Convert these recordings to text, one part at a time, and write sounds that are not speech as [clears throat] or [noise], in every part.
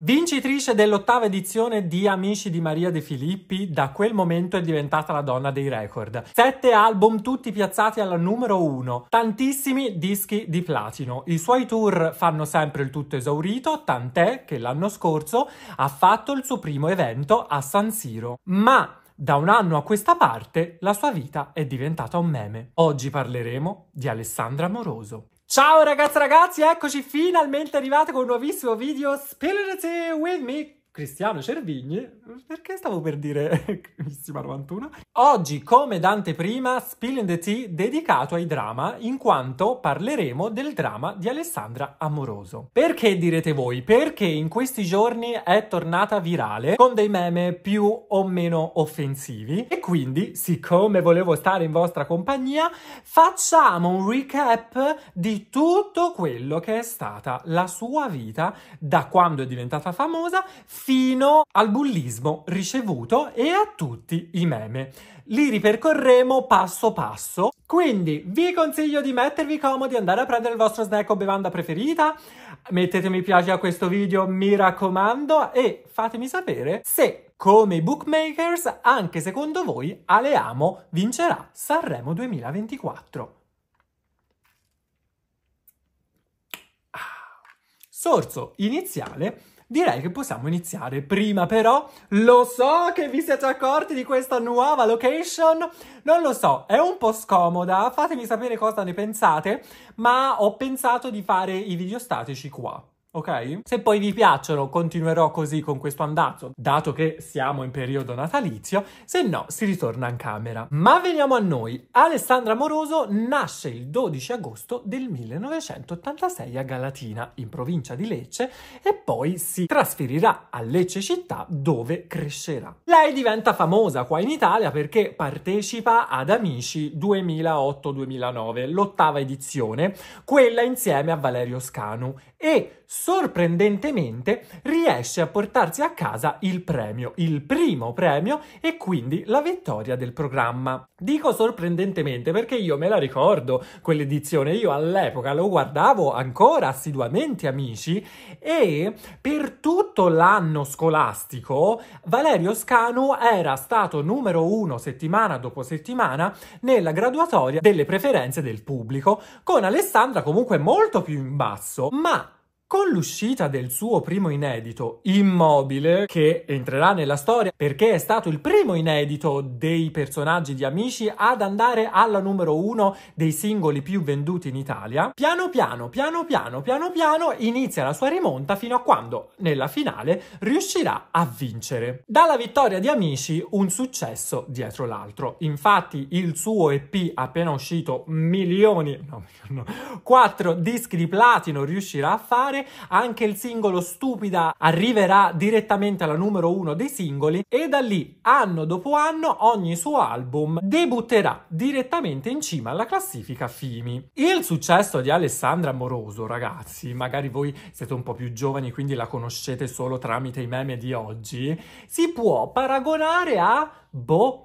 Vincitrice dell'ottava edizione di Amici di Maria De Filippi, da quel momento è diventata la donna dei record. Sette album tutti piazzati alla numero uno, tantissimi dischi di platino. I suoi tour fanno sempre il tutto esaurito, tant'è che l'anno scorso ha fatto il suo primo evento a San Siro. Ma da un anno a questa parte la sua vita è diventata un meme. Oggi parleremo di Alessandra Moroso. Ciao ragazzi ragazzi, eccoci finalmente arrivati con un nuovissimo video Spirit with me Cristiano Cervigni, perché stavo per dire Cremissima [laughs] 91? Oggi, come Dante prima, Spilling the Tea dedicato ai drama, in quanto parleremo del dramma di Alessandra Amoroso. Perché direte voi? Perché in questi giorni è tornata virale con dei meme più o meno offensivi e quindi, siccome volevo stare in vostra compagnia, facciamo un recap di tutto quello che è stata la sua vita da quando è diventata famosa fino al bullismo ricevuto e a tutti i meme. Li ripercorremo passo passo. Quindi vi consiglio di mettervi comodi, andare a prendere il vostro snack o bevanda preferita. Mettete mi piace a questo video, mi raccomando, e fatemi sapere se, come i bookmakers, anche secondo voi Aleamo vincerà Sanremo 2024. Ah, sorso iniziale Direi che possiamo iniziare. Prima però, lo so che vi siete accorti di questa nuova location? Non lo so, è un po' scomoda, fatemi sapere cosa ne pensate, ma ho pensato di fare i video statici qua ok? Se poi vi piacciono continuerò così con questo andato, dato che siamo in periodo natalizio, se no si ritorna in camera. Ma veniamo a noi. Alessandra Moroso nasce il 12 agosto del 1986 a Galatina, in provincia di Lecce, e poi si trasferirà a Lecce città dove crescerà. Lei diventa famosa qua in Italia perché partecipa ad Amici 2008-2009, l'ottava edizione, quella insieme a Valerio Scanu, e sorprendentemente riesce a portarsi a casa il premio, il primo premio e quindi la vittoria del programma. Dico sorprendentemente perché io me la ricordo quell'edizione, io all'epoca lo guardavo ancora assiduamente amici e per tutto l'anno scolastico Valerio Scanu era stato numero uno settimana dopo settimana nella graduatoria delle preferenze del pubblico con Alessandra comunque molto più in basso ma con l'uscita del suo primo inedito, Immobile, che entrerà nella storia perché è stato il primo inedito dei personaggi di Amici ad andare alla numero uno dei singoli più venduti in Italia, piano piano, piano piano, piano piano inizia la sua rimonta fino a quando, nella finale, riuscirà a vincere. Dalla vittoria di Amici, un successo dietro l'altro. Infatti il suo EP appena uscito, milioni, no, no, 4 dischi di platino riuscirà a fare posizione, anche il singolo Stupida arriverà direttamente alla numero uno dei singoli e da lì anno dopo anno ogni suo album debutterà direttamente in cima alla classifica Fimi. Il successo di Alessandra Moroso, ragazzi, magari voi siete un po' più giovani quindi la conoscete solo tramite i meme di oggi, si può paragonare a Bo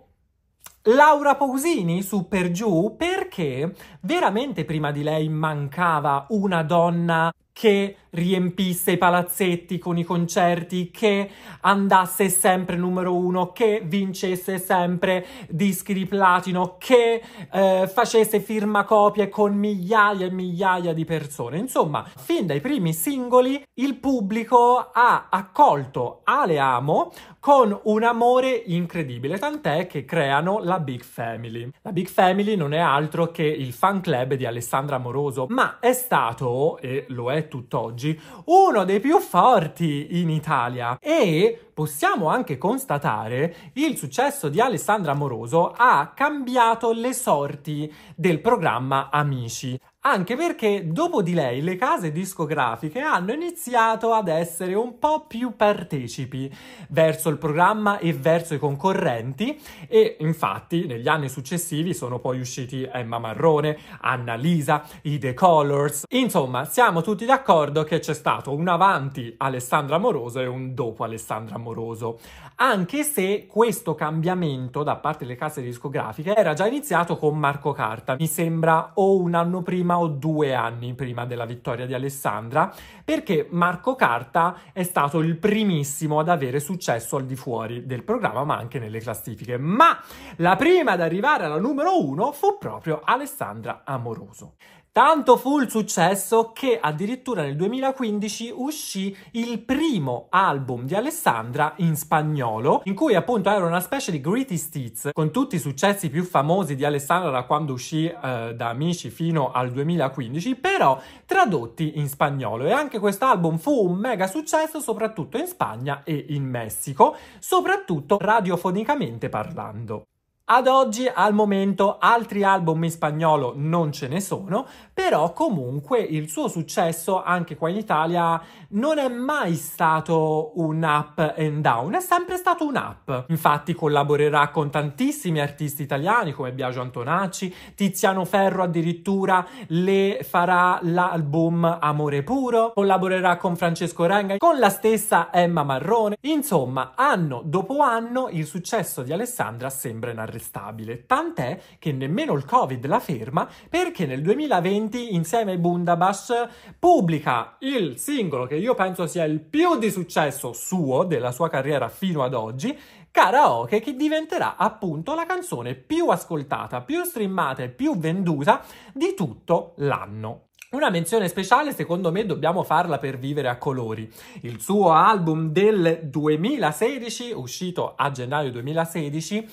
Laura Pausini su Per Giù perché veramente prima di lei mancava una donna che riempisse i palazzetti con i concerti, che andasse sempre numero uno, che vincesse sempre dischi di platino, che eh, facesse firmacopie con migliaia e migliaia di persone. Insomma, fin dai primi singoli il pubblico ha accolto Ale Amo con un amore incredibile, tant'è che creano la la Big Family. La Big Family non è altro che il fan club di Alessandra Amoroso, ma è stato, e lo è tutt'oggi, uno dei più forti in Italia e possiamo anche constatare il successo di Alessandra Amoroso ha cambiato le sorti del programma Amici anche perché dopo di lei le case discografiche hanno iniziato ad essere un po' più partecipi verso il programma e verso i concorrenti e infatti negli anni successivi sono poi usciti Emma Marrone, Anna Lisa, i The Colors. Insomma, siamo tutti d'accordo che c'è stato un avanti Alessandra Moroso e un dopo Alessandra Moroso, anche se questo cambiamento da parte delle case discografiche era già iniziato con Marco Carta, mi sembra o un anno prima prima o due anni prima della vittoria di Alessandra, perché Marco Carta è stato il primissimo ad avere successo al di fuori del programma, ma anche nelle classifiche. Ma la prima ad arrivare alla numero uno fu proprio Alessandra Amoroso. Tanto fu il successo che addirittura nel 2015 uscì il primo album di Alessandra in spagnolo, in cui appunto era una specie di gritty stitz con tutti i successi più famosi di Alessandra da quando uscì eh, da Amici fino al 2015, però tradotti in spagnolo. E anche questo album fu un mega successo, soprattutto in Spagna e in Messico, soprattutto radiofonicamente parlando. Ad oggi, al momento, altri album in spagnolo non ce ne sono, però comunque il suo successo anche qua in Italia non è mai stato un up and down, è sempre stato un up. Infatti collaborerà con tantissimi artisti italiani come Biagio Antonacci, Tiziano Ferro addirittura le farà l'album Amore Puro, collaborerà con Francesco Renga, con la stessa Emma Marrone. Insomma, anno dopo anno il successo di Alessandra sembra inarrivabile sempre tant'è che nemmeno il Covid la ferma perché nel 2020 insieme ai Bundabash pubblica il singolo che io penso sia il più di successo suo della sua carriera fino ad oggi, Karaoke che diventerà appunto la canzone più ascoltata, più streamata e più venduta di tutto l'anno. Una menzione speciale secondo me dobbiamo farla per vivere a colori. Il suo album del 2016, uscito a gennaio 2016,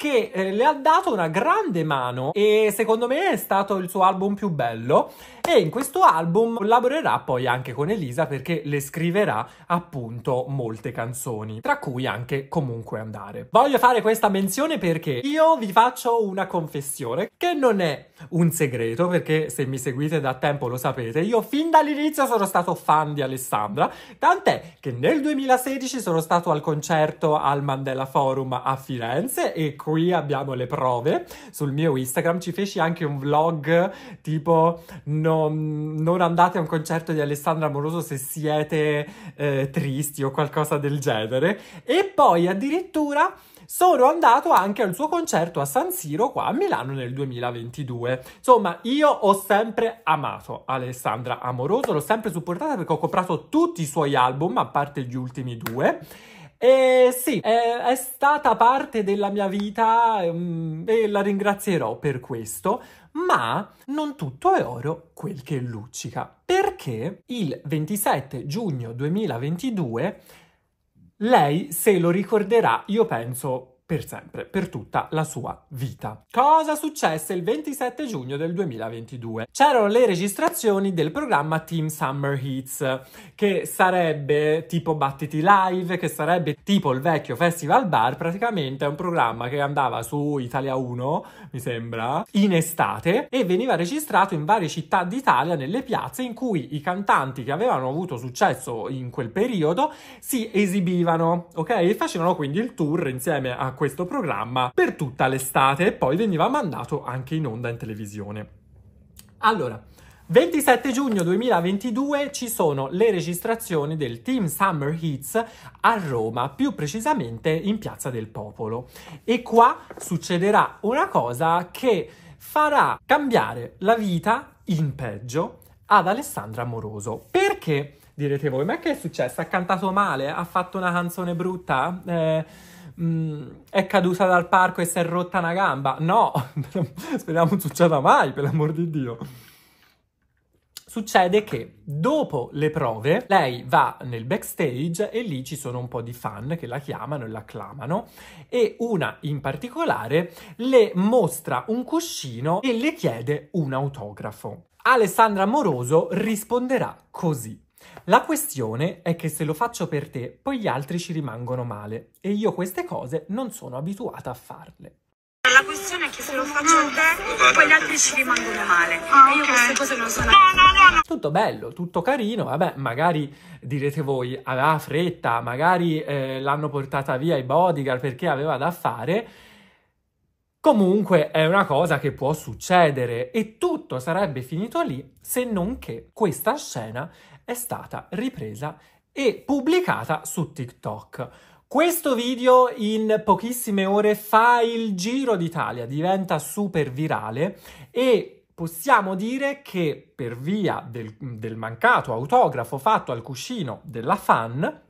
che eh, le ha dato una grande mano e secondo me è stato il suo album più bello e in questo album collaborerà poi anche con Elisa perché le scriverà appunto molte canzoni, tra cui anche Comunque andare. Voglio fare questa menzione perché io vi faccio una confessione che non è un segreto perché se mi seguite da tempo lo sapete, io fin dall'inizio sono stato fan di Alessandra, tant'è che nel 2016 sono stato al concerto al Mandela Forum a Firenze e con cui abbiamo le prove sul mio Instagram. Ci feci anche un vlog tipo non, non andate a un concerto di Alessandra Amoroso se siete eh, tristi o qualcosa del genere. E poi addirittura sono andato anche al suo concerto a San Siro qua a Milano nel 2022. Insomma, io ho sempre amato Alessandra Amoroso, l'ho sempre supportata perché ho comprato tutti i suoi album, a parte gli ultimi due. E eh, sì, è, eh, è stata parte della mia vita ehm, e la ringrazierò per questo, ma non tutto è oro quel che luccica, perché il 27 giugno 2022 lei se lo ricorderà, io penso per sempre, per tutta la sua vita. Cosa successe il 27 giugno del 2022? C'erano le registrazioni del programma Team Summer Hits, che sarebbe tipo Battiti Live, che sarebbe tipo il vecchio Festival Bar, praticamente è un programma che andava su Italia 1, mi sembra, in estate e veniva registrato in varie città d'Italia nelle piazze in cui i cantanti che avevano avuto successo in quel periodo si esibivano, ok? E facevano quindi il tour insieme a questo programma per tutta l'estate e poi veniva mandato anche in onda in televisione. Allora, 27 giugno 2022 ci sono le registrazioni del Team Summer Hits a Roma, più precisamente in Piazza del Popolo. E qua succederà una cosa che farà cambiare la vita in peggio ad Alessandra Moroso. Perché direte voi, ma che è successo? Ha cantato male? Ha fatto una canzone brutta? Eh mh, mm, è caduta dal parco e si è rotta una gamba. No, [laughs] speriamo non succeda mai, per l'amor di Dio. Succede che dopo le prove lei va nel backstage e lì ci sono un po' di fan che la chiamano e l'acclamano e una in particolare le mostra un cuscino e le chiede un autografo. Alessandra Moroso risponderà così. La questione è che se lo faccio per te, poi gli altri ci rimangono male e io queste cose non sono abituata a farle. La questione è che se lo faccio per te, poi gli altri ci rimangono male. Ah, e io queste cose non sono. No, no, no, Tutto bello, tutto carino. Vabbè, magari direte voi aveva ah, fretta, magari eh, l'hanno portata via i bodyguard perché aveva da fare. Comunque è una cosa che può succedere e tutto sarebbe finito lì se non che questa scena è stata ripresa e pubblicata su TikTok. Questo video in pochissime ore fa il giro d'Italia, diventa super virale e possiamo dire che per via del, del, mancato autografo fatto al cuscino della fan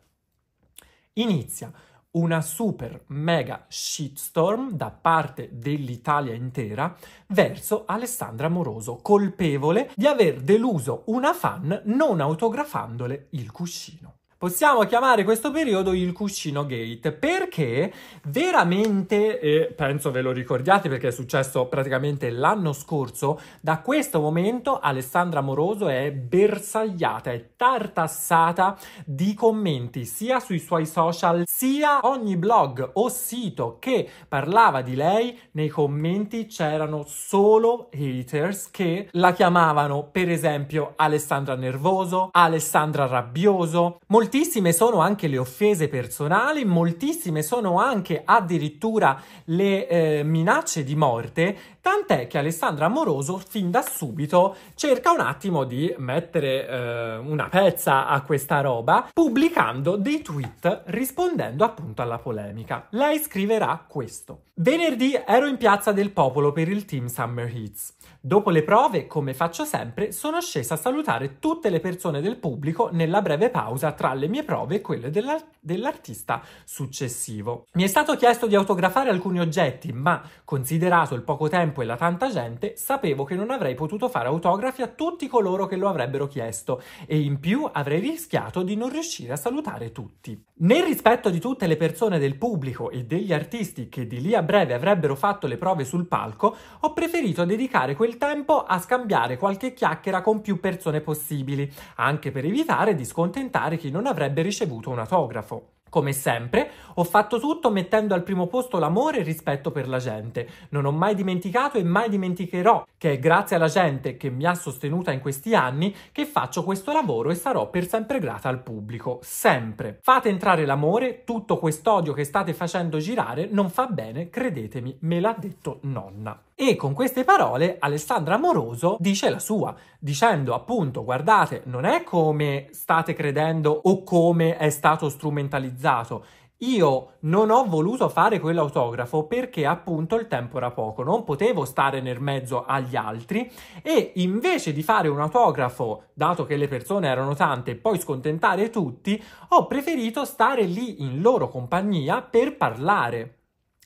inizia una super mega shitstorm da parte dell'Italia intera verso Alessandra Moroso, colpevole di aver deluso una fan non autografandole il cuscino possiamo chiamare questo periodo il cuscino gate perché veramente, e penso ve lo ricordiate perché è successo praticamente l'anno scorso, da questo momento Alessandra Moroso è bersagliata, è tartassata di commenti sia sui suoi social sia ogni blog o sito che parlava di lei, nei commenti c'erano solo haters che la chiamavano per esempio Alessandra Nervoso, Alessandra Rabbioso, molti moltissime sono anche le offese personali, moltissime sono anche addirittura le eh, minacce di morte Tant'è che Alessandra Amoroso fin da subito cerca un attimo di mettere eh, una pezza a questa roba pubblicando dei tweet rispondendo appunto alla polemica. Lei scriverà questo. Venerdì ero in Piazza del Popolo per il Team Summer Hits. Dopo le prove, come faccio sempre, sono scesa a salutare tutte le persone del pubblico nella breve pausa tra le mie prove e quelle della, dell'artista successivo. Mi è stato chiesto di autografare alcuni oggetti, ma considerato il poco tempo tempo e la tanta gente, sapevo che non avrei potuto fare autografi a tutti coloro che lo avrebbero chiesto e in più avrei rischiato di non riuscire a salutare tutti. Nel rispetto di tutte le persone del pubblico e degli artisti che di lì a breve avrebbero fatto le prove sul palco, ho preferito dedicare quel tempo a scambiare qualche chiacchiera con più persone possibili, anche per evitare di scontentare chi non avrebbe ricevuto un autografo. Come sempre, ho fatto tutto mettendo al primo posto l'amore e il rispetto per la gente. Non ho mai dimenticato e mai dimenticherò che è grazie alla gente che mi ha sostenuta in questi anni che faccio questo lavoro e sarò per sempre grata al pubblico. Sempre. Fate entrare l'amore, tutto quest'odio che state facendo girare non fa bene, credetemi, me l'ha detto nonna. E con queste parole Alessandra Amoroso dice la sua, dicendo appunto guardate, non è come state credendo o come è stato strumentalizzato autorizzato. Io non ho voluto fare quell'autografo perché appunto il tempo era poco, non potevo stare nel mezzo agli altri e invece di fare un autografo, dato che le persone erano tante e poi scontentare tutti, ho preferito stare lì in loro compagnia per parlare.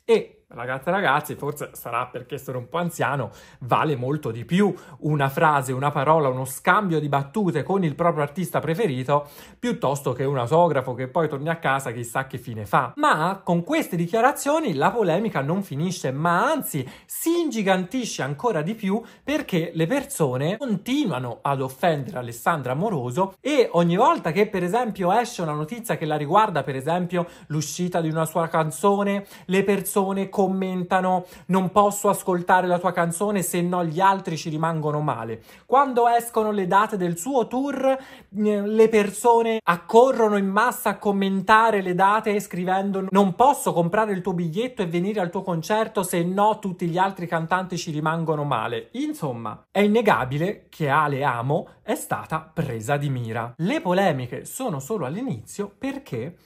E ragazze e ragazzi, forse sarà perché sono un po' anziano, vale molto di più una frase, una parola, uno scambio di battute con il proprio artista preferito piuttosto che un autografo che poi torni a casa chissà che fine fa. Ma con queste dichiarazioni la polemica non finisce, ma anzi si ingigantisce ancora di più perché le persone continuano ad offendere Alessandra Amoroso e ogni volta che per esempio esce una notizia che la riguarda, per esempio l'uscita di una sua canzone, le persone con commentano non posso ascoltare la tua canzone se no gli altri ci rimangono male. Quando escono le date del suo tour eh, le persone accorrono in massa a commentare le date scrivendo non posso comprare il tuo biglietto e venire al tuo concerto se no tutti gli altri cantanti ci rimangono male. Insomma, è innegabile che Ale Amo è stata presa di mira. Le polemiche sono solo all'inizio perché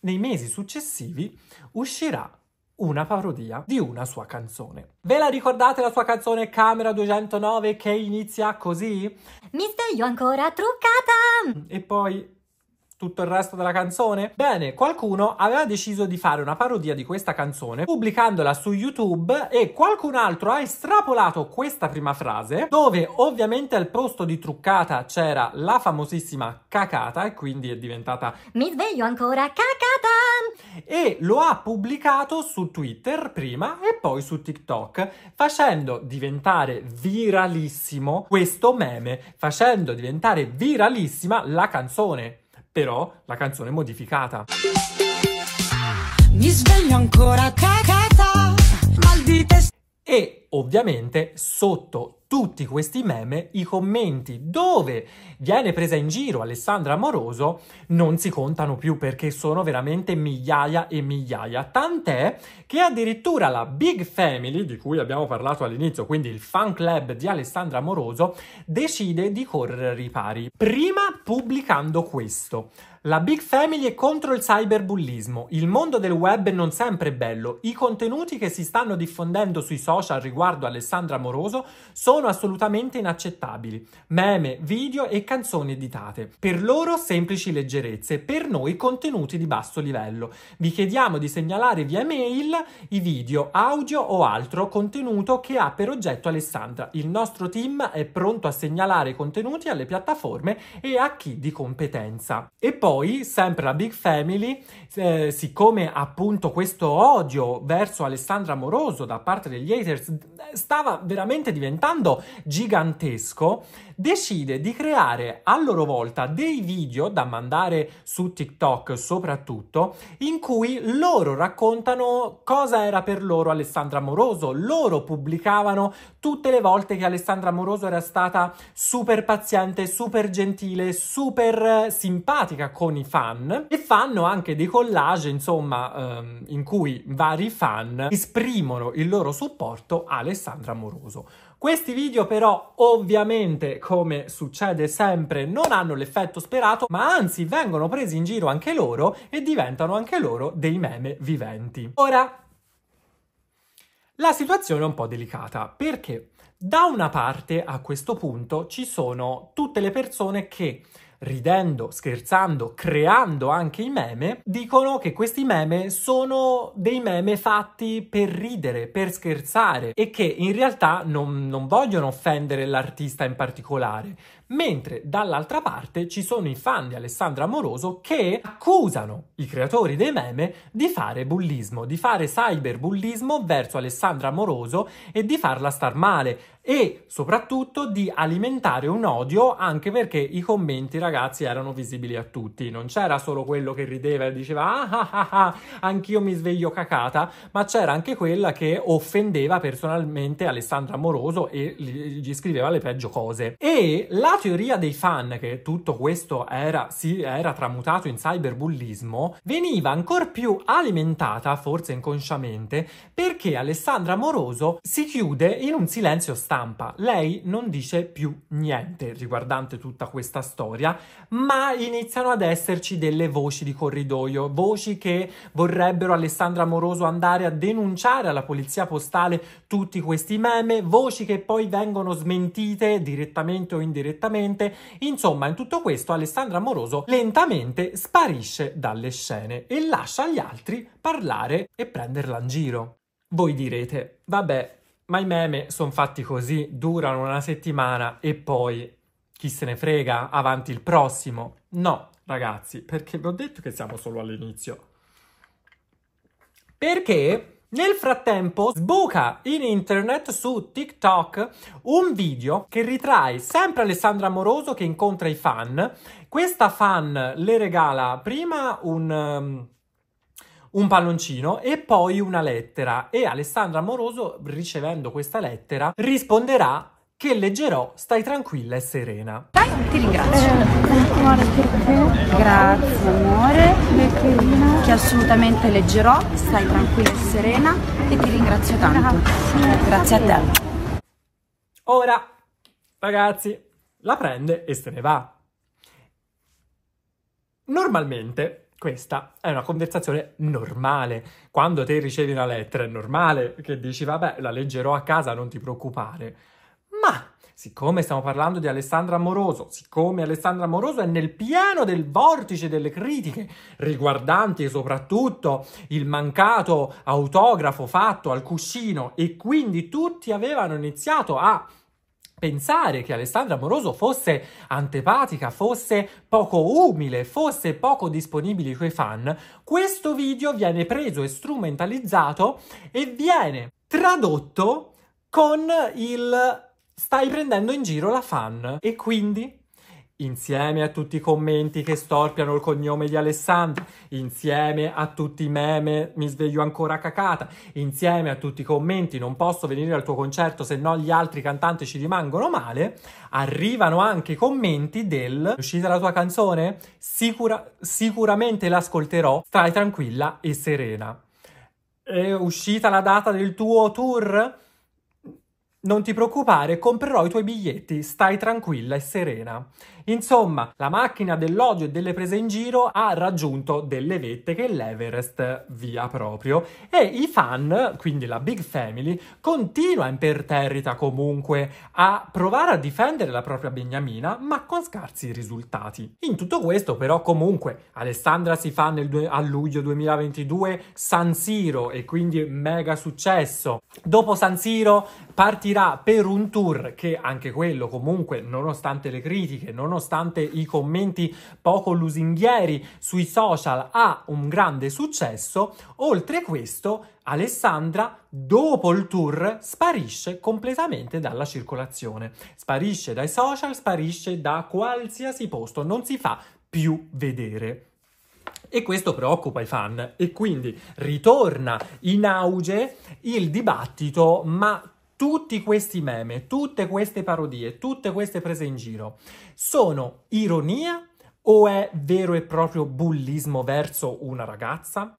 nei mesi successivi uscirà una parodia di una sua canzone. Ve la ricordate la sua canzone Camera 209 che inizia così? Mi sveglio ancora truccata! E poi tutto il resto della canzone? Bene, qualcuno aveva deciso di fare una parodia di questa canzone pubblicandola su YouTube e qualcun altro ha estrapolato questa prima frase dove ovviamente al posto di truccata c'era la famosissima cacata e quindi è diventata Mi sveglio ancora cacata e lo ha pubblicato su Twitter prima e poi su TikTok facendo diventare viralissimo questo meme, facendo diventare viralissima la canzone però la canzone modificata. Mi sveglio ancora cagata, mal di testa. E ovviamente sotto tutti questi meme, i commenti dove viene presa in giro Alessandra Amoroso non si contano più perché sono veramente migliaia e migliaia. Tant'è che addirittura la Big Family, di cui abbiamo parlato all'inizio, quindi il fan club di Alessandra Amoroso, decide di correre ai ripari. Prima pubblicando questo. La Big Family è contro il cyberbullismo. Il mondo del web è non sempre bello. I contenuti che si stanno diffondendo sui social riguardo Alessandra Amoroso sono sono assolutamente inaccettabili. Meme, video e canzoni editate. Per loro semplici leggerezze, per noi contenuti di basso livello. Vi chiediamo di segnalare via mail i video, audio o altro contenuto che ha per oggetto Alessandra. Il nostro team è pronto a segnalare contenuti alle piattaforme e a chi di competenza. E poi, sempre la Big Family, eh, siccome appunto questo odio verso Alessandra Moroso da parte degli haters eh, stava veramente diventando mondo gigantesco, decide di creare a loro volta dei video da mandare su TikTok soprattutto, in cui loro raccontano cosa era per loro Alessandra Moroso, loro pubblicavano tutte le volte che Alessandra Moroso era stata super paziente, super gentile, super simpatica con i fan e fanno anche dei collage, insomma, ehm, in cui vari fan esprimono il loro supporto a Alessandra Moroso. Questi video però ovviamente, come succede sempre, non hanno l'effetto sperato, ma anzi vengono presi in giro anche loro e diventano anche loro dei meme viventi. Ora, la situazione è un po' delicata perché da una parte a questo punto ci sono tutte le persone che ridendo, scherzando, creando anche i meme, dicono che questi meme sono dei meme fatti per ridere, per scherzare e che in realtà non, non vogliono offendere l'artista in particolare, mentre dall'altra parte ci sono i fan di Alessandra Amoroso che accusano i creatori dei meme di fare bullismo, di fare cyberbullismo verso Alessandra Amoroso e di farla star male e soprattutto di alimentare un odio anche perché i commenti ragazzi erano visibili a tutti, non c'era solo quello che rideva e diceva ah ah ah, ah anch'io mi sveglio cacata, ma c'era anche quella che offendeva personalmente Alessandra Amoroso e gli scriveva le peggio cose. E la teoria dei fan che tutto questo era, si era tramutato in cyberbullismo veniva ancora più alimentata, forse inconsciamente, perché Alessandra Moroso si chiude in un silenzio stampa. Lei non dice più niente riguardante tutta questa storia, ma iniziano ad esserci delle voci di corridoio, voci che vorrebbero Alessandra Moroso andare a denunciare alla polizia postale tutti questi meme, voci che poi vengono smentite direttamente o indirettamente direttamente. Insomma, in tutto questo Alessandra Amoroso lentamente sparisce dalle scene e lascia gli altri parlare e prenderla in giro. Voi direte, vabbè, ma i meme sono fatti così, durano una settimana e poi chi se ne frega, avanti il prossimo. No, ragazzi, perché vi ho detto che siamo solo all'inizio. Perché nel frattempo sbuca in internet su TikTok un video che ritrae sempre Alessandra Amoroso che incontra i fan. Questa fan le regala prima un, um, un palloncino e poi una lettera e Alessandra Amoroso ricevendo questa lettera risponderà che leggerò Stai tranquilla e serena. Dai, ti ringrazio. Eh, amore, per Grazie, amore. Letterina. Che assolutamente leggerò Stai tranquilla e serena e ti ringrazio tanto. Grazie, Grazie a te. Ora, ragazzi, la prende e se ne va. Normalmente questa è una conversazione normale. Quando te ricevi una lettera è normale che dici vabbè, la leggerò a casa, non ti preoccupare. Ma siccome stiamo parlando di Alessandra Amoroso, siccome Alessandra Amoroso è nel pieno del vortice delle critiche riguardanti soprattutto il mancato autografo fatto al cuscino e quindi tutti avevano iniziato a pensare che Alessandra Amoroso fosse antepatica, fosse poco umile, fosse poco disponibile ai suoi fan, questo video viene preso e strumentalizzato e viene tradotto con il stai prendendo in giro la fan. E quindi insieme a tutti i commenti che storpiano il cognome di Alessandro, insieme a tutti i meme mi sveglio ancora cacata, insieme a tutti i commenti non posso venire al tuo concerto se no gli altri cantanti ci rimangono male, arrivano anche i commenti del è uscita la tua canzone? Sicura, sicuramente l'ascolterò, stai tranquilla e serena. È uscita la data del tuo tour? Non ti preoccupare, comprerò i tuoi biglietti, stai tranquilla e serena. Insomma, la macchina dell'odio e delle prese in giro ha raggiunto delle vette che l'Everest via proprio e i fan, quindi la Big Family, continua imperterrita comunque a provare a difendere la propria Beniamina, ma con scarsi risultati. In tutto questo però comunque Alessandra si fa du- a luglio 2022 San Siro e quindi mega successo. Dopo San Siro parti partirà per un tour che anche quello comunque, nonostante le critiche, nonostante i commenti poco lusinghieri sui social, ha un grande successo. Oltre questo, Alessandra dopo il tour sparisce completamente dalla circolazione, sparisce dai social, sparisce da qualsiasi posto, non si fa più vedere. E questo preoccupa i fan e quindi ritorna in auge il dibattito ma tutti questi meme, tutte queste parodie, tutte queste prese in giro sono ironia o è vero e proprio bullismo verso una ragazza?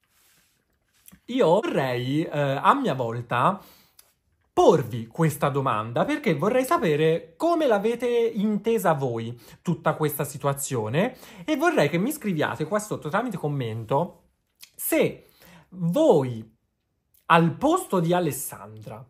Io vorrei eh, a mia volta porvi questa domanda perché vorrei sapere come l'avete intesa voi tutta questa situazione e vorrei che mi scriviate qua sotto tramite commento se voi al posto di Alessandra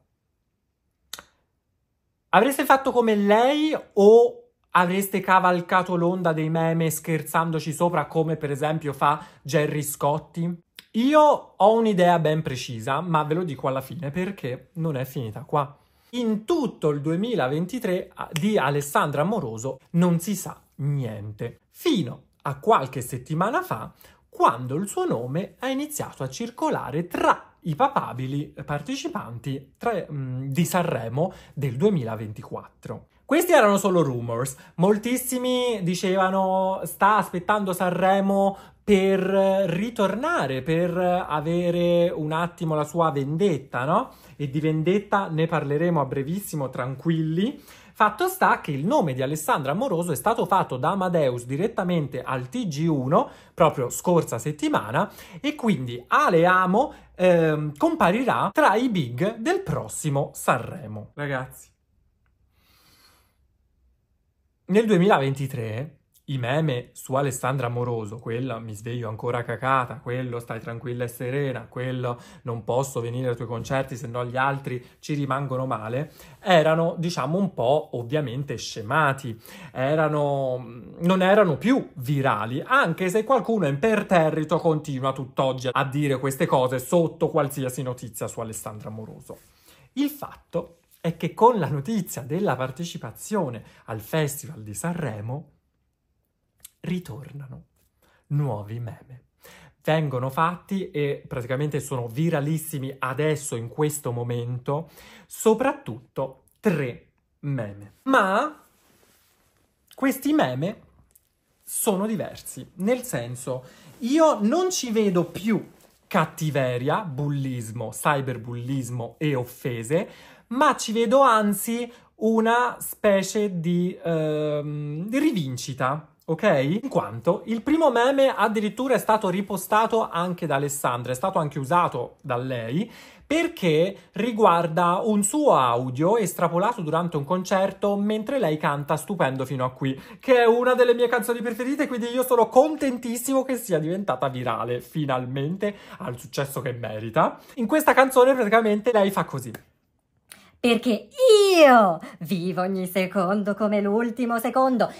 Avreste fatto come lei o avreste cavalcato l'onda dei meme scherzandoci sopra come per esempio fa Jerry Scotti? Io ho un'idea ben precisa, ma ve lo dico alla fine perché non è finita qua. In tutto il 2023 ah, di Alessandra Amoroso non si sa niente, fino a qualche settimana fa quando il suo nome ha iniziato a circolare tra i papabili partecipanti tre, mh, mm, di Sanremo del 2024. Questi erano solo rumors, moltissimi dicevano sta aspettando Sanremo per ritornare, per avere un attimo la sua vendetta, no? E di vendetta ne parleremo a brevissimo, tranquilli. Fatto sta che il nome di Alessandra Amoroso è stato fatto da Amadeus direttamente al TG1 proprio scorsa settimana e quindi Aleamo eh, comparirà tra i big del prossimo Sanremo. Ragazzi, nel 2023 i meme su Alessandra Amoroso, quello mi sveglio ancora cacata, quello stai tranquilla e serena, quello non posso venire ai tuoi concerti se no gli altri ci rimangono male, erano diciamo un po' ovviamente scemati, erano, non erano più virali, anche se qualcuno imperterrito continua tutt'oggi a dire queste cose sotto qualsiasi notizia su Alessandra Amoroso. Il fatto è che con la notizia della partecipazione al Festival di Sanremo, ritornano nuovi meme. Vengono fatti e praticamente sono viralissimi adesso, in questo momento, soprattutto tre meme. Ma questi meme sono diversi, nel senso io non ci vedo più cattiveria, bullismo, cyberbullismo e offese, ma ci vedo anzi una specie di, ehm, di rivincita ok? In quanto il primo meme addirittura è stato ripostato anche da Alessandra, è stato anche usato da lei perché riguarda un suo audio estrapolato durante un concerto mentre lei canta Stupendo fino a qui, che è una delle mie canzoni preferite, quindi io sono contentissimo che sia diventata virale, finalmente, al successo che merita. In questa canzone praticamente lei fa così. Perché io vivo ogni secondo come l'ultimo secondo.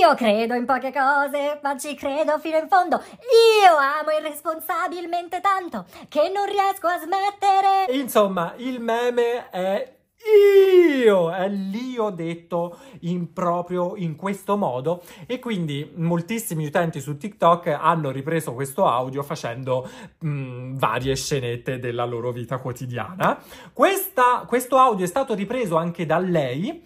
Io credo in poche cose, ma ci credo fino in fondo. Io amo irresponsabilmente tanto che non riesco a smettere. Insomma, il meme è io è eh, l'io detto in proprio in questo modo e quindi moltissimi utenti su TikTok hanno ripreso questo audio facendo mh, mm, varie scenette della loro vita quotidiana. Questa, questo audio è stato ripreso anche da lei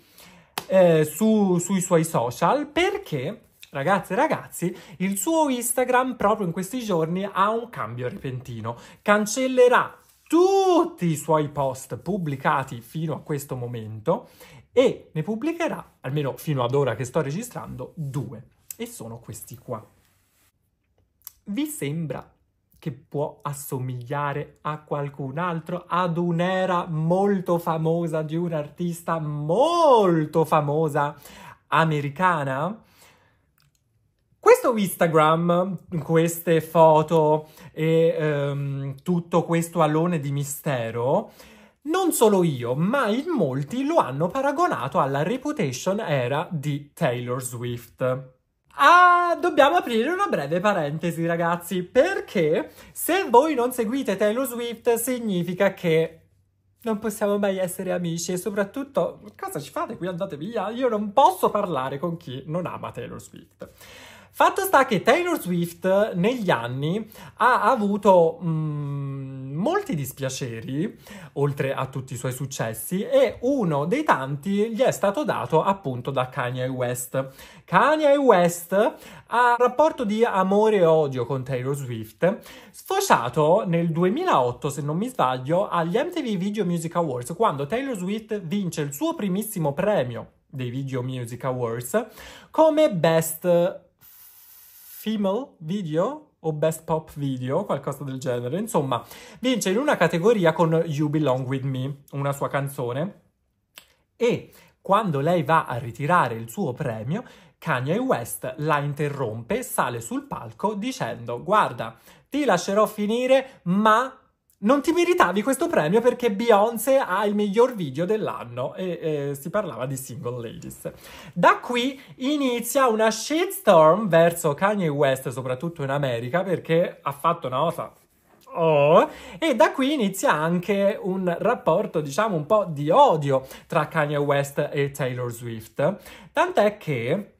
eh, su, sui suoi social perché Ragazze e ragazzi, il suo Instagram proprio in questi giorni ha un cambio repentino. Cancellerà tutti i suoi post pubblicati fino a questo momento e ne pubblicherà, almeno fino ad ora che sto registrando, due. E sono questi qua. Vi sembra che può assomigliare a qualcun altro, ad un'era molto famosa di un'artista molto famosa americana? questo Instagram, queste foto e ehm, tutto questo alone di mistero, non solo io, ma in molti lo hanno paragonato alla Reputation era di Taylor Swift. Ah, dobbiamo aprire una breve parentesi, ragazzi, perché se voi non seguite Taylor Swift significa che non possiamo mai essere amici e soprattutto cosa ci fate qui? Andate via, io non posso parlare con chi non ama Taylor Swift. Fatto sta che Taylor Swift negli anni ha avuto mh, mm, molti dispiaceri, oltre a tutti i suoi successi, e uno dei tanti gli è stato dato appunto da Kanye West. Kanye West ha un rapporto di amore e odio con Taylor Swift, sfociato nel 2008, se non mi sbaglio, agli MTV Video Music Awards, quando Taylor Swift vince il suo primissimo premio dei Video Music Awards come Best Female Video o Best Pop Video, qualcosa del genere. Insomma, vince in una categoria con You Belong With Me, una sua canzone. E quando lei va a ritirare il suo premio, Kanye West la interrompe, sale sul palco dicendo: Guarda, ti lascerò finire, ma non ti meritavi questo premio perché Beyoncé ha il miglior video dell'anno e, e si parlava di Single Ladies. Da qui inizia una shitstorm verso Kanye West, soprattutto in America, perché ha fatto una cosa Oh, e da qui inizia anche un rapporto, diciamo, un po' di odio tra Kanye West e Taylor Swift. Tant'è che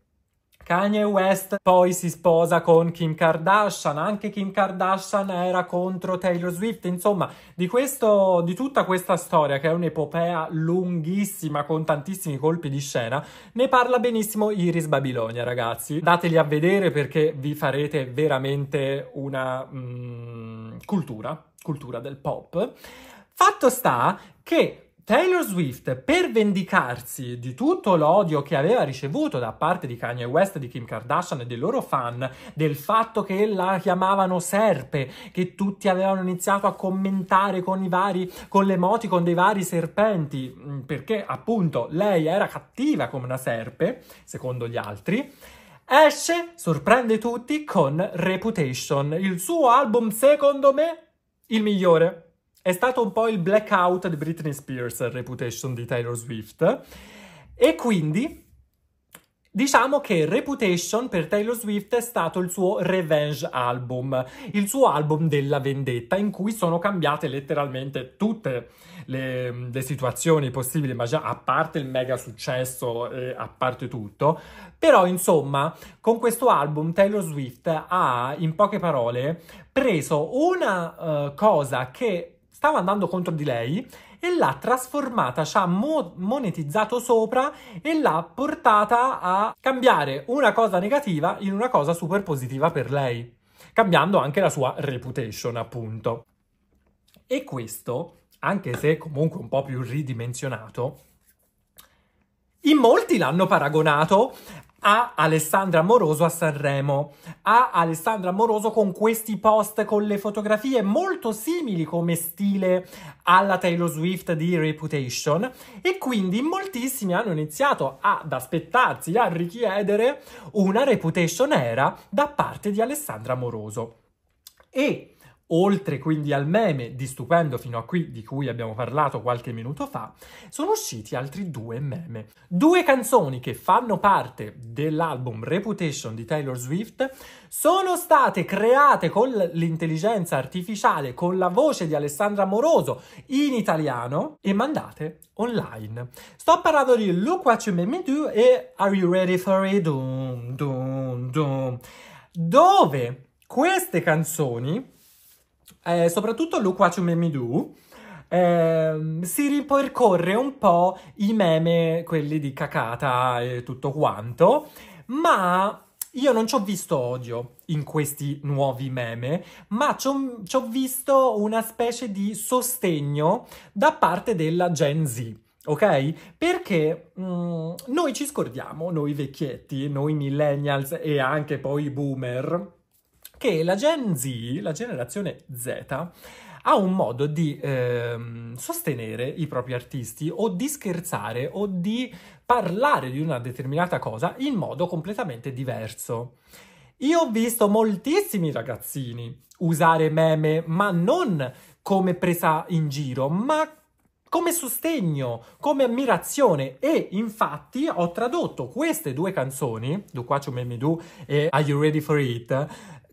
Kanye West poi si sposa con Kim Kardashian, anche Kim Kardashian era contro Taylor Swift, insomma di, questo, di tutta questa storia che è un'epopea lunghissima con tantissimi colpi di scena, ne parla benissimo Iris Babilonia ragazzi, dateli a vedere perché vi farete veramente una mm, cultura, cultura del pop. Fatto sta che Taylor Swift, per vendicarsi di tutto l'odio che aveva ricevuto da parte di Kanye West, di Kim Kardashian e dei loro fan, del fatto che la chiamavano serpe, che tutti avevano iniziato a commentare con i vari, con le emoticon dei vari serpenti, mm, perché appunto lei era cattiva come una serpe, secondo gli altri, esce, sorprende tutti con Reputation, il suo album secondo me il migliore. È stato un po' il blackout di Britney Spears, Reputation di Taylor Swift. E quindi Diciamo che Reputation per Taylor Swift è stato il suo revenge album, il suo album della vendetta in cui sono cambiate letteralmente tutte le, le situazioni possibili, ma già a parte il mega successo, eh, a parte tutto. Però insomma, con questo album Taylor Swift ha, in poche parole, preso una uh, cosa che stava andando contro di lei e l'ha trasformata, ci ha mo- monetizzato sopra e l'ha portata a cambiare una cosa negativa in una cosa super positiva per lei, cambiando anche la sua reputation, appunto. E questo, anche se comunque un po' più ridimensionato, in molti l'hanno paragonato a Alessandra Moroso a Sanremo, a Alessandra Moroso con questi post con le fotografie molto simili come stile alla Taylor Swift di Reputation e quindi moltissimi hanno iniziato ad aspettarsi, a richiedere una Reputation era da parte di Alessandra Moroso. E oltre quindi al meme di Stupendo fino a qui, di cui abbiamo parlato qualche minuto fa, sono usciti altri due meme. Due canzoni che fanno parte dell'album Reputation di Taylor Swift sono state create con l'intelligenza artificiale, con la voce di Alessandra Moroso in italiano e mandate online. Sto parlando di Look What You Made Me Do e Are You Ready For It? Dum, dum, dum. Dove queste canzoni eh, soprattutto Look What You Made Me Do, eh, si ripercorre un po' i meme, quelli di cacata e tutto quanto, ma io non ci ho visto odio in questi nuovi meme, ma ci ho visto una specie di sostegno da parte della Gen Z. Ok? Perché mh, mm, noi ci scordiamo, noi vecchietti, noi millennials e anche poi boomer, che la Gen Z, la generazione Z, ha un modo di ehm, sostenere i propri artisti o di scherzare o di parlare di una determinata cosa in modo completamente diverso. Io ho visto moltissimi ragazzini usare meme, ma non come presa in giro, ma come sostegno, come ammirazione e infatti ho tradotto queste due canzoni, Du Quaccio Meme Du e Are You Ready For It,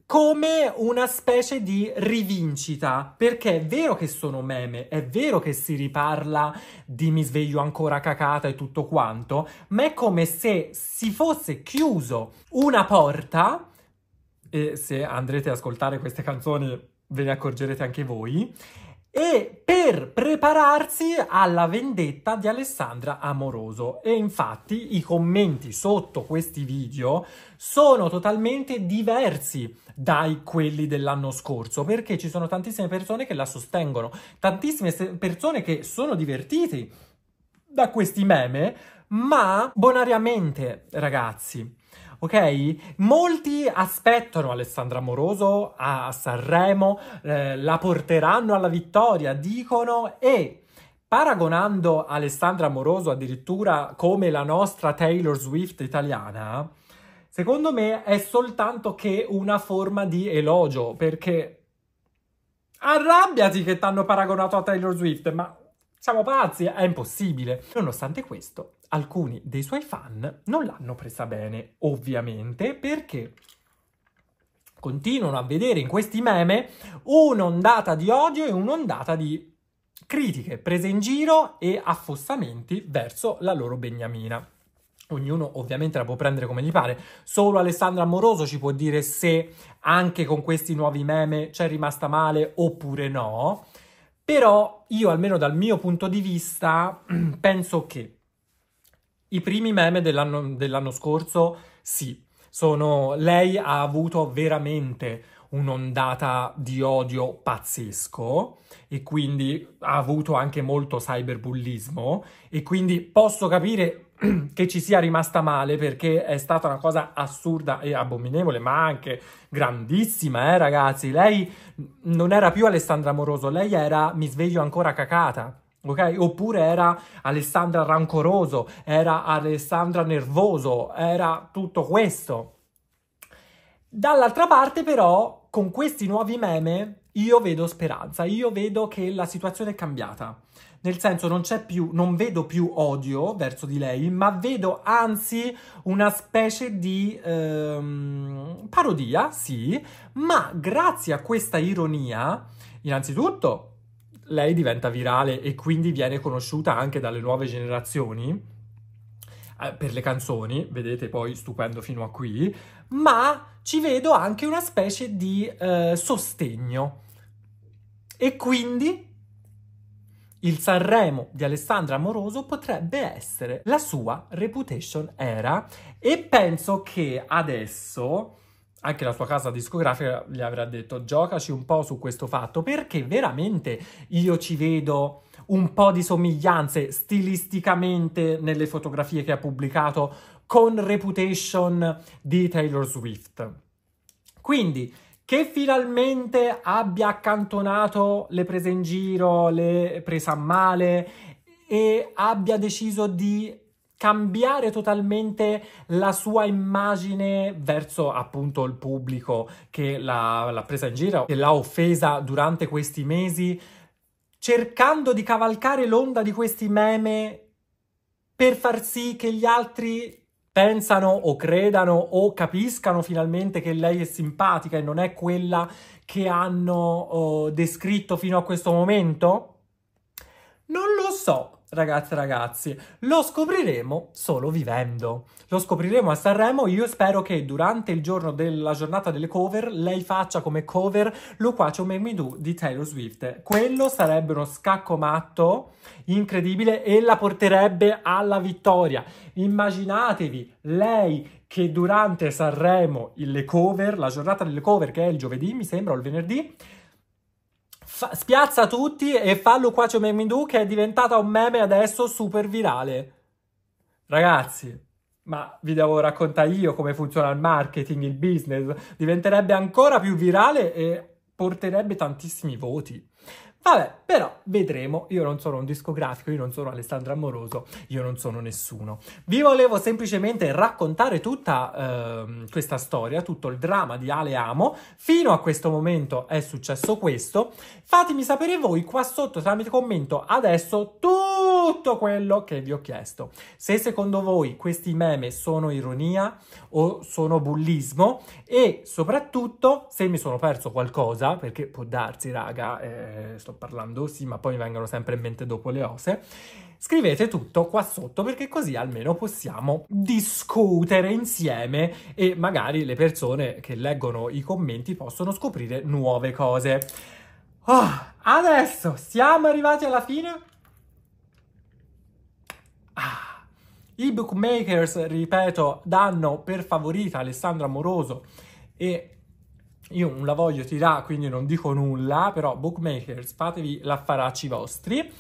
come una specie di rivincita, perché è vero che sono meme, è vero che si riparla di mi sveglio ancora cacata e tutto quanto, ma è come se si fosse chiuso una porta, e se andrete ad ascoltare queste canzoni ve ne accorgerete anche voi, e per prepararsi alla vendetta di Alessandra Amoroso. E infatti i commenti sotto questi video sono totalmente diversi dai quelli dell'anno scorso, perché ci sono tantissime persone che la sostengono, tantissime persone che sono divertite da questi meme, ma bonariamente, ragazzi, ok? Molti aspettano Alessandra Moroso a Sanremo, eh, la porteranno alla vittoria, dicono, e paragonando Alessandra Moroso addirittura come la nostra Taylor Swift italiana, secondo me è soltanto che una forma di elogio, perché arrabbiati che t'hanno paragonato a Taylor Swift, ma siamo pazzi, è impossibile. Nonostante questo, alcuni dei suoi fan non l'hanno presa bene, ovviamente, perché continuano a vedere in questi meme un'ondata di odio e un'ondata di critiche prese in giro e affossamenti verso la loro beniamina. Ognuno ovviamente la può prendere come gli pare. Solo Alessandro Amoroso ci può dire se anche con questi nuovi meme c'è rimasta male oppure no. Però io, almeno dal mio punto di vista, [clears throat] penso che i primi meme dell'anno, dell'anno scorso, sì, sono lei ha avuto veramente un'ondata di odio pazzesco e quindi ha avuto anche molto cyberbullismo e quindi posso capire [clears throat] che ci sia rimasta male perché è stata una cosa assurda e abominevole, ma anche grandissima, eh, ragazzi. Lei non era più Alessandra Moroso, lei era mi sveglio ancora cacata ok? Oppure era Alessandra rancoroso, era Alessandra nervoso, era tutto questo. Dall'altra parte però, con questi nuovi meme, io vedo speranza, io vedo che la situazione è cambiata. Nel senso, non c'è più, non vedo più odio verso di lei, ma vedo anzi una specie di ehm, parodia, sì, ma grazie a questa ironia, innanzitutto lei diventa virale e quindi viene conosciuta anche dalle nuove generazioni eh, per le canzoni, vedete poi stupendo fino a qui, ma ci vedo anche una specie di eh, sostegno. E quindi il Sanremo di Alessandra Amoroso potrebbe essere la sua reputation era e penso che adesso anche la sua casa discografica gli avrà detto giocaci un po' su questo fatto perché veramente io ci vedo un po' di somiglianze stilisticamente nelle fotografie che ha pubblicato con Reputation di Taylor Swift. Quindi che finalmente abbia accantonato le prese in giro, le prese a male e abbia deciso di cambiare totalmente la sua immagine verso appunto il pubblico che l'ha, l'ha presa in giro, e l'ha offesa durante questi mesi, cercando di cavalcare l'onda di questi meme per far sì che gli altri pensano o credano o capiscano finalmente che lei è simpatica e non è quella che hanno oh, descritto fino a questo momento? Non lo so ragazze e ragazzi, lo scopriremo solo vivendo. Lo scopriremo a Sanremo. Io spero che durante il giorno della giornata delle cover lei faccia come cover Loquacio Make Me Do di Taylor Swift. Quello sarebbe uno scacco matto incredibile e la porterebbe alla vittoria. Immaginatevi lei che durante Sanremo, le cover, la giornata delle cover che è il giovedì, mi sembra, o il venerdì, Fa- spiazza tutti e fallo qua c'è Memindù che è diventata un meme adesso super virale. Ragazzi, ma vi devo raccontare io come funziona il marketing, il business. Diventerebbe ancora più virale e porterebbe tantissimi voti. Vabbè, però vedremo, io non sono un discografico, io non sono Alessandro Amoroso, io non sono nessuno. Vi volevo semplicemente raccontare tutta eh, questa storia, tutto il dramma di Ale Amo, fino a questo momento è successo questo. Fatemi sapere voi qua sotto tramite commento adesso tutto tutto quello che vi ho chiesto. Se secondo voi questi meme sono ironia o sono bullismo e soprattutto se mi sono perso qualcosa, perché può darsi raga, eh, sto parlando sì, ma poi mi vengono sempre in mente dopo le ose, scrivete tutto qua sotto perché così almeno possiamo discutere insieme e magari le persone che leggono i commenti possono scoprire nuove cose. Oh, adesso siamo arrivati alla fine Ah. I bookmakers, ripeto, danno per favorita Alessandro Amoroso e io non la voglio tirare, quindi non dico nulla, però bookmakers, fatevi l'affaracci vostri.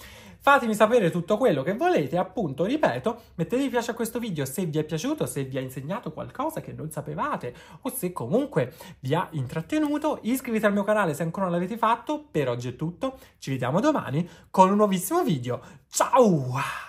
Fatemi sapere tutto quello che volete, appunto, ripeto, mettete mi piace a questo video se vi è piaciuto, se vi ha insegnato qualcosa che non sapevate o se comunque vi ha intrattenuto, iscrivetevi al mio canale se ancora non l'avete fatto, per oggi è tutto, ci vediamo domani con un nuovissimo video, ciao!